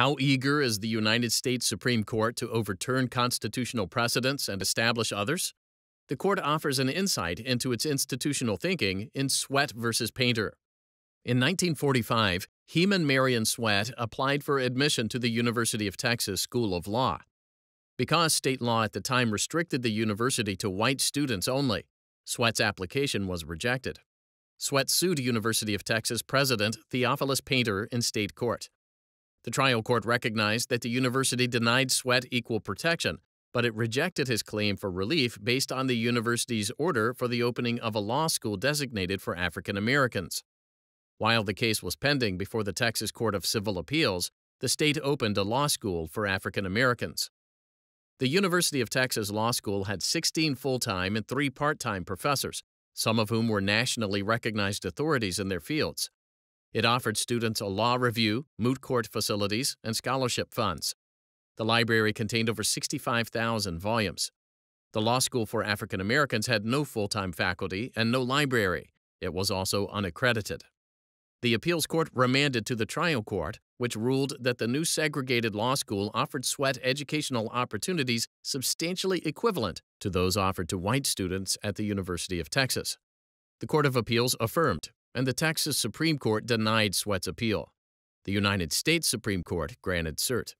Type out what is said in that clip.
How eager is the United States Supreme Court to overturn constitutional precedents and establish others? The court offers an insight into its institutional thinking in Sweat versus Painter. In 1945, Heman Marion Sweat applied for admission to the University of Texas School of Law. Because state law at the time restricted the university to white students only, Sweat's application was rejected. Sweat sued University of Texas President Theophilus Painter in state court. The trial court recognized that the university denied Sweat equal protection, but it rejected his claim for relief based on the university's order for the opening of a law school designated for African Americans. While the case was pending before the Texas Court of Civil Appeals, the state opened a law school for African Americans. The University of Texas Law School had 16 full time and three part time professors, some of whom were nationally recognized authorities in their fields. It offered students a law review, moot court facilities, and scholarship funds. The library contained over 65,000 volumes. The Law School for African Americans had no full time faculty and no library. It was also unaccredited. The appeals court remanded to the trial court, which ruled that the new segregated law school offered sweat educational opportunities substantially equivalent to those offered to white students at the University of Texas. The Court of Appeals affirmed, and the Texas Supreme Court denied Swett's appeal. The United States Supreme Court granted cert.